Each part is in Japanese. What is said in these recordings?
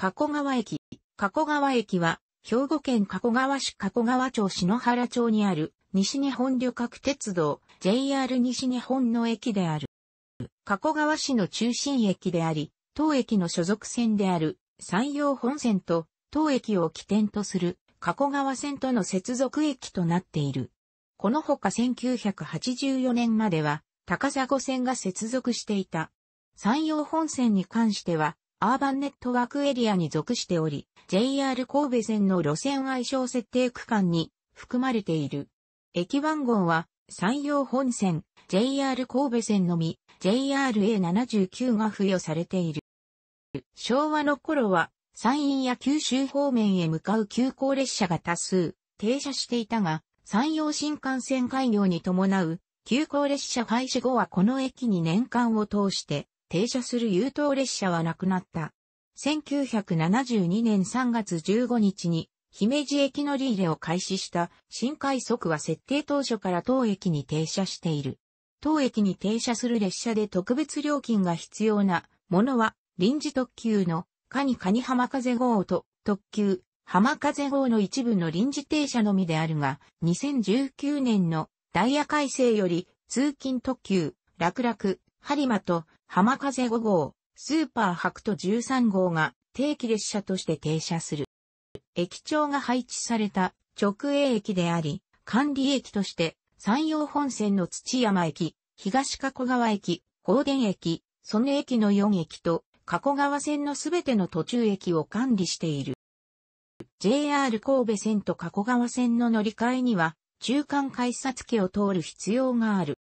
加古川駅。加古川駅は、兵庫県加古川市加古川町篠原町にある、西日本旅客鉄道、JR 西日本の駅である。加古川市の中心駅であり、当駅の所属線である、山陽本線と、当駅を起点とする、加古川線との接続駅となっている。このほか1984年までは、高砂線が接続していた。山陽本線に関しては、アーバンネットワークエリアに属しており、JR 神戸線の路線愛称設定区間に含まれている。駅番号は、山陽本線、JR 神戸線のみ、JRA79 が付与されている。昭和の頃は、山陰や九州方面へ向かう急行列車が多数、停車していたが、山陽新幹線開業に伴う、急行列車廃止後はこの駅に年間を通して、停車する優等列車はなくなった。1972年3月15日に、姫路駅乗り入れを開始した新快速は設定当初から当駅に停車している。当駅に停車する列車で特別料金が必要なものは臨時特急のカニカニ浜風号と特急浜風号の一部の臨時停車のみであるが2019年のダイヤ改正より通勤特急楽楽ハリマと浜風5号、スーパー白と13号が定期列車として停車する。駅長が配置された直営駅であり、管理駅として山陽本線の土山駅、東加古川駅、宝原駅、曽根駅の4駅と、加古川線のすべての途中駅を管理している。JR 神戸線と加古川線の乗り換えには、中間改札機を通る必要がある。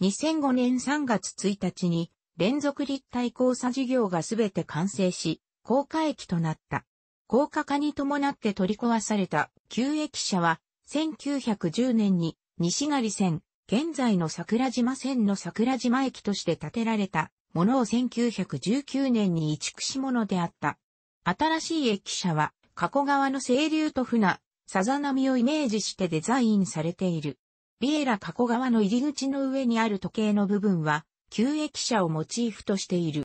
2005年3月1日に、連続立体交差事業がすべて完成し、高架駅となった。高架化に伴って取り壊された旧駅舎は、1910年に西狩線、現在の桜島線の桜島駅として建てられたものを1919年に移築し物であった。新しい駅舎は、加古川の清流と船、さざ波をイメージしてデザインされている。ビエラ加古川の入り口の上にある時計の部分は、旧駅舎をモチーフとしている。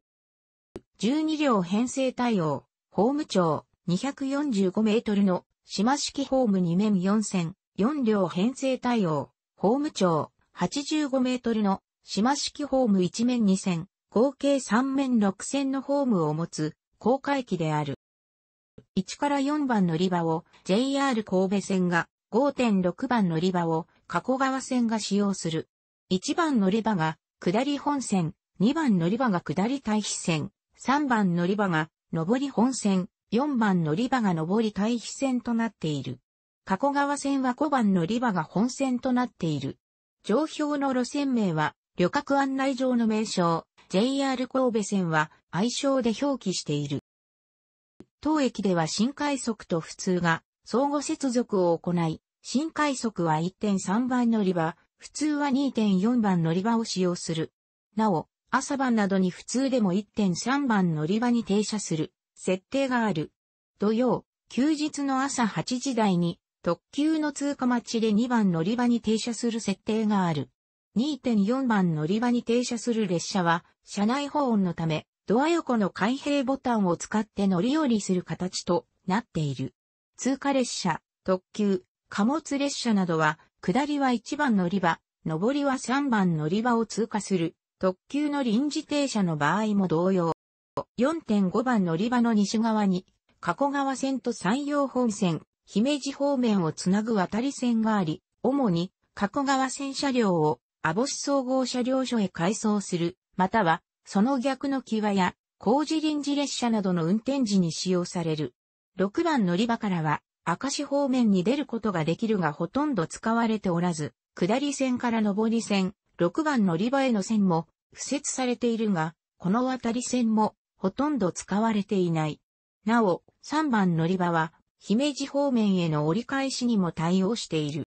12両編成対応、ホーム長245メートルの島式ホーム2面4線、4両編成対応、ホーム長85メートルの島式ホーム1面2線、合計3面6線のホームを持つ高架機である。1から4番乗り場を JR 神戸線が5.6番乗り場を加古川線が使用する。1番乗り場が下り本線、2番乗り場が下り対比線、3番乗り場が上り本線、4番乗り場が上り対比線となっている。加古川線は5番乗り場が本線となっている。上表の路線名は、旅客案内上の名称、JR 神戸線は愛称で表記している。当駅では新快速と普通が相互接続を行い、新快速は1.3番乗り場、普通は2.4番乗り場を使用する。なお、朝晩などに普通でも1.3番乗り場に停車する設定がある。土曜、休日の朝8時台に特急の通過待ちで2番乗り場に停車する設定がある。2.4番乗り場に停車する列車は車内保温のためドア横の開閉ボタンを使って乗り降りする形となっている。通過列車、特急、貨物列車などは下りは1番乗り場、上りは3番乗り場を通過する、特急の臨時停車の場合も同様。4.5番乗り場の西側に、加古川線と山陽本線、姫路方面をつなぐ渡り線があり、主に加古川線車両を阿保市総合車両所へ改装する、または、その逆の際や、工事臨時列車などの運転時に使用される。6番乗り場からは、明石方面に出ることができるがほとんど使われておらず、下り線から上り線、6番乗り場への線も、付設されているが、この渡り線も、ほとんど使われていない。なお、3番乗り場は、姫路方面への折り返しにも対応している。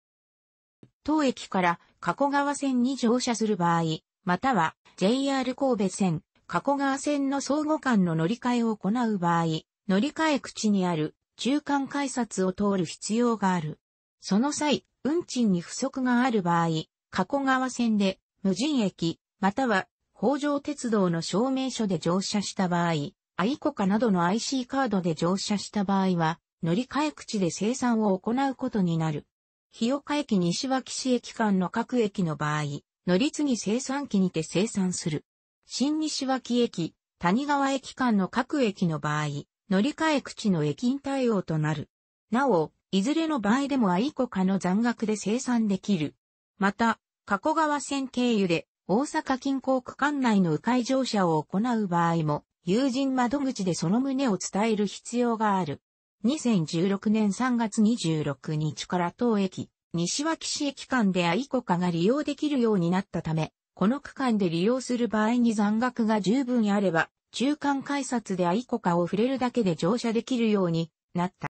当駅から加古川線に乗車する場合、または JR 神戸線、加古川線の相互間の乗り換えを行う場合、乗り換え口にある中間改札を通る必要がある。その際、運賃に不足がある場合、加古川線で無人駅、または北条鉄道の証明書で乗車した場合、アイコカなどの IC カードで乗車した場合は、乗り換え口で生産を行うことになる。日岡駅西脇市駅間の各駅の場合、乗り継ぎ生産機にて生産する。新西脇駅、谷川駅間の各駅の場合、乗り換え口の駅員対応となる。なお、いずれの場合でもイコカの残額で生産できる。また、加古川線経由で大阪近郊区間内の迂回乗車を行う場合も、友人窓口でその旨を伝える必要がある。2016年3月26日から当駅、西脇市駅間でイコカが利用できるようになったため、この区間で利用する場合に残額が十分あれば、中間改札でアイコカを触れるだけで乗車できるようになった。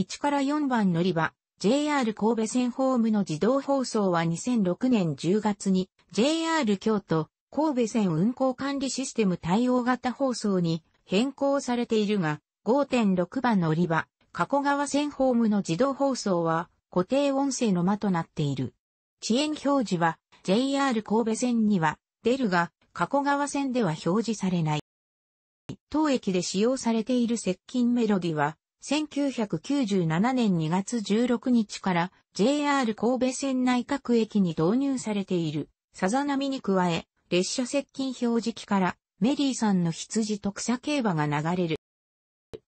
1から4番乗り場、JR 神戸線ホームの自動放送は2006年10月に JR 京都神戸線運行管理システム対応型放送に変更されているが5.6番乗り場、加古川線ホームの自動放送は固定音声の間となっている。遅延表示は JR 神戸線には出るが加古川線では表示されない。当駅で使用されている接近メロディは、1997年2月16日から JR 神戸線内各駅に導入されている、さざ波に加え、列車接近表示器からメリーさんの羊と草競馬が流れる。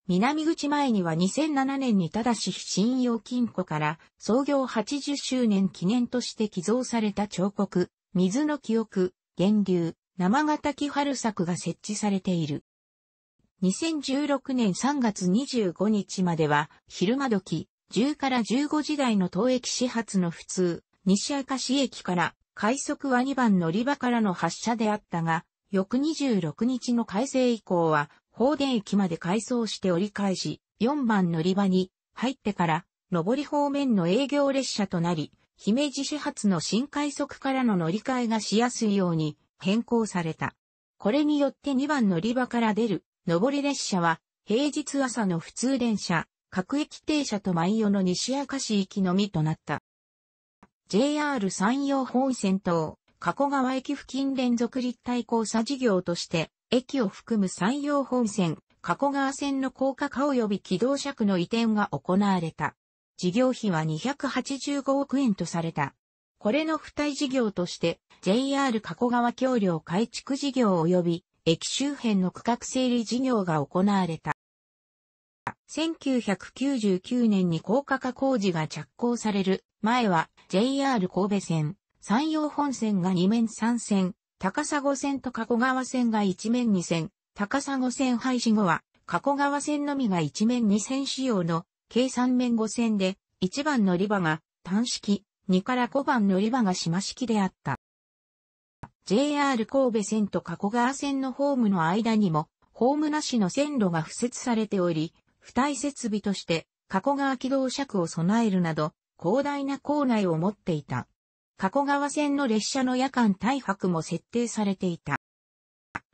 南口前には2007年にただし信用金庫から創業80周年記念として寄贈された彫刻、水の記憶、源流、生型木春作が設置されている。2016年3月25日までは、昼間時、10から15時台の当駅始発の普通、西明石駅から、快速は2番乗り場からの発車であったが、翌26日の改正以降は、放電駅まで改装して折り返し、4番乗り場に入ってから、上り方面の営業列車となり、姫路始発の新快速からの乗り換えがしやすいように、変更された。これによって2番乗り場から出る上り列車は平日朝の普通電車、各駅停車と毎夜の西明石行きのみとなった。JR 山陽本線と加古川駅付近連続立体交差事業として、駅を含む山陽本線、加古川線の高架化及び軌動車区の移転が行われた。事業費は285億円とされた。これの付帯事業として、JR 加古川橋梁改築事業及び、駅周辺の区画整理事業が行われた。1999年に高架化工事が着工される前は JR 神戸線、山陽本線が2面3線、高砂線と加古川線が1面2線、高砂線廃止後は加古川線のみが1面2線仕様の計3面5線で1番乗り場が単式、2から5番乗り場が島式であった。JR 神戸線と加古川線のホームの間にも、ホームなしの線路が付設されており、付帯設備として、加古川機動車区を備えるなど、広大な構内を持っていた。加古川線の列車の夜間大泊も設定されていた。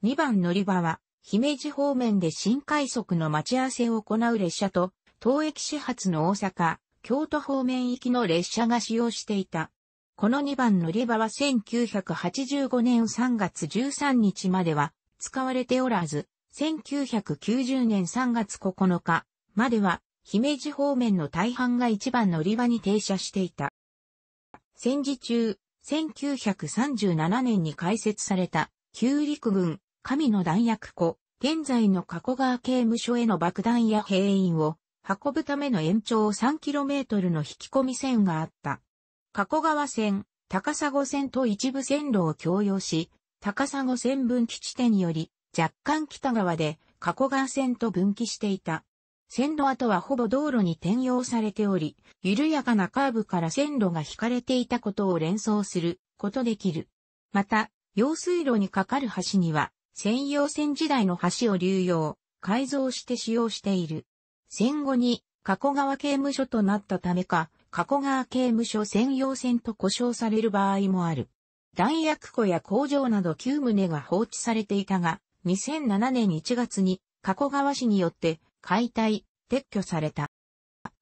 2番乗り場は、姫路方面で新快速の待ち合わせを行う列車と、東駅始発の大阪、京都方面行きの列車が使用していた。この2番乗り場は1985年3月13日までは使われておらず、1990年3月9日までは姫路方面の大半が1番乗り場に停車していた。戦時中、1937年に開設された旧陸軍神の弾薬庫、現在の加古川刑務所への爆弾や兵員を運ぶための延長 3km の引き込み線があった。加古川線、高砂線と一部線路を共用し、高砂線分岐地点により、若干北側で加古川線と分岐していた。線路跡はほぼ道路に転用されており、緩やかなカーブから線路が引かれていたことを連想することできる。また、用水路に架かる橋には、専用線時代の橋を流用、改造して使用している。戦後に加古川刑務所となったためか、加古川刑務所専用線と呼称される場合もある。弾薬庫や工場など9棟が放置されていたが、2007年1月に加古川市によって解体、撤去された。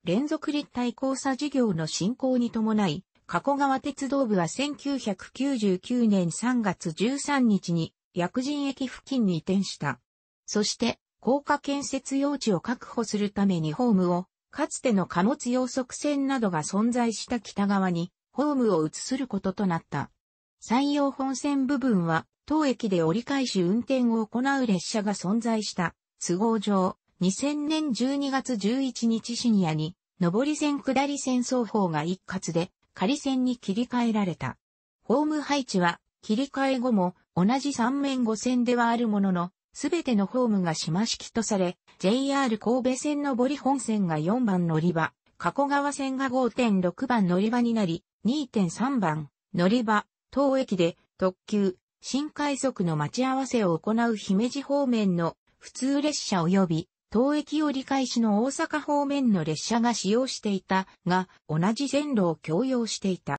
連続立体交差事業の進行に伴い、加古川鉄道部は1999年3月13日に薬人駅付近に移転した。そして、高架建設用地を確保するためにホームを、かつての貨物要殖船などが存在した北側に、ホームを移することとなった。山陽本線部分は、当駅で折り返し運転を行う列車が存在した。都合上、2000年12月11日深夜に、上り線下り線双方が一括で、仮線に切り替えられた。ホーム配置は、切り替え後も同じ3面5線ではあるものの、すべてのホームが島式とされ、JR 神戸線の堀本線が4番乗り場、加古川線が5.6番乗り場になり、2.3番乗り場、当駅で特急、新快速の待ち合わせを行う姫路方面の普通列車及び、当駅折り返しの大阪方面の列車が使用していたが、同じ線路を共用していた。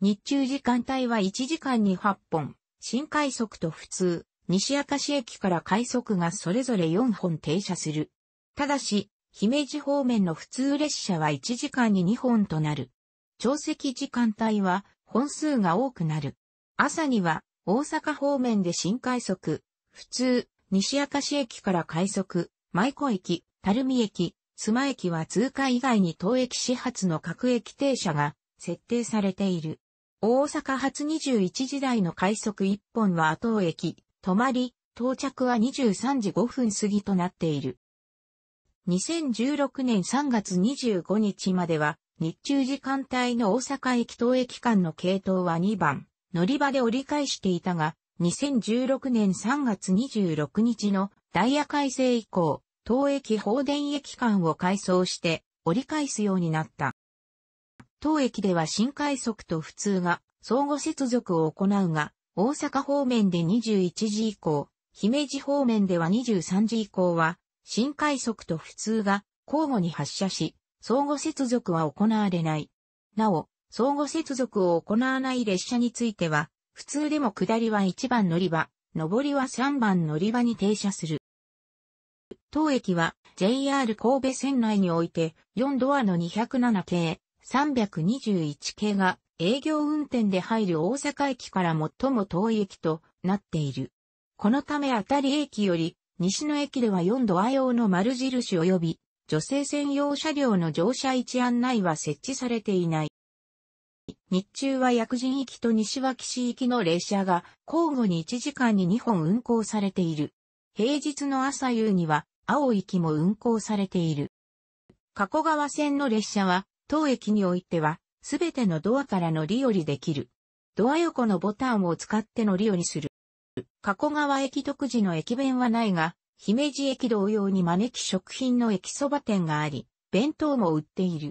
日中時間帯は1時間に8本、新快速と普通、西明石駅から快速がそれぞれ4本停車する。ただし、姫路方面の普通列車は1時間に2本となる。長席時間帯は本数が多くなる。朝には大阪方面で新快速、普通、西明石駅から快速、舞子駅、垂水駅、須磨駅は通過以外に当駅始発の各駅停車が設定されている。大阪発21時台の快速1本は後尾駅、止まり、到着は23時5分過ぎとなっている。2016年3月25日までは、日中時間帯の大阪駅東駅間の系統は2番、乗り場で折り返していたが、2016年3月26日のダイヤ改正以降、東駅放電駅間を改装して折り返すようになった。当駅では新快速と普通が相互接続を行うが、大阪方面で21時以降、姫路方面では23時以降は、新快速と普通が交互に発車し、相互接続は行われない。なお、相互接続を行わない列車については、普通でも下りは1番乗り場、上りは3番乗り場に停車する。当駅は JR 神戸線内において4ドアの207系、321系が営業運転で入る大阪駅から最も遠い駅となっている。このため当たり駅より西の駅では4度和用の丸印及び女性専用車両の乗車位置案内は設置されていない。日中は薬人行きと西脇市行きの列車が交互に1時間に2本運行されている。平日の朝夕には青行きも運行されている。加古川線の列車は当駅においてはすべてのドアから乗り降りできる。ドア横のボタンを使って乗り降りする。加古川駅独自の駅弁はないが、姫路駅同様に招き食品の駅そば店があり、弁当も売っている。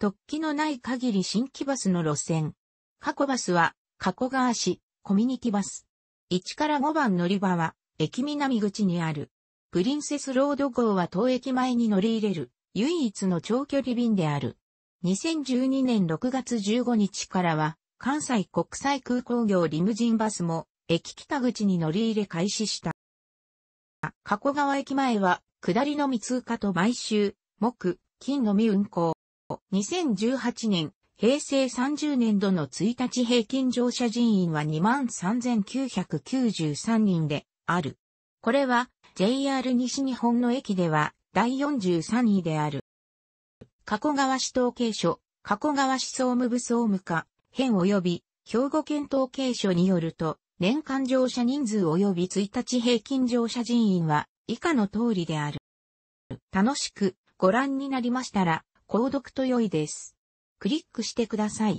突起のない限り新規バスの路線。過去バスは、加古川市、コミュニティバス。1から5番乗り場は、駅南口にある。プリンセスロード号は当駅前に乗り入れる、唯一の長距離便である。2012年6月15日からは、関西国際空港業リムジンバスも、駅北口に乗り入れ開始した。加古川駅前は、下りのみ通過と毎週、木、金のみ運行。2018年、平成30年度の1日平均乗車人員は23,993人である。これは JR 西日本の駅では第43位である。加古川市統計所、加古川市総務部総務課、編及び、兵庫県統計所によると、年間乗車人数及び1日平均乗車人員は、以下の通りである。楽しくご覧になりましたら、購読と良いです。クリックしてください。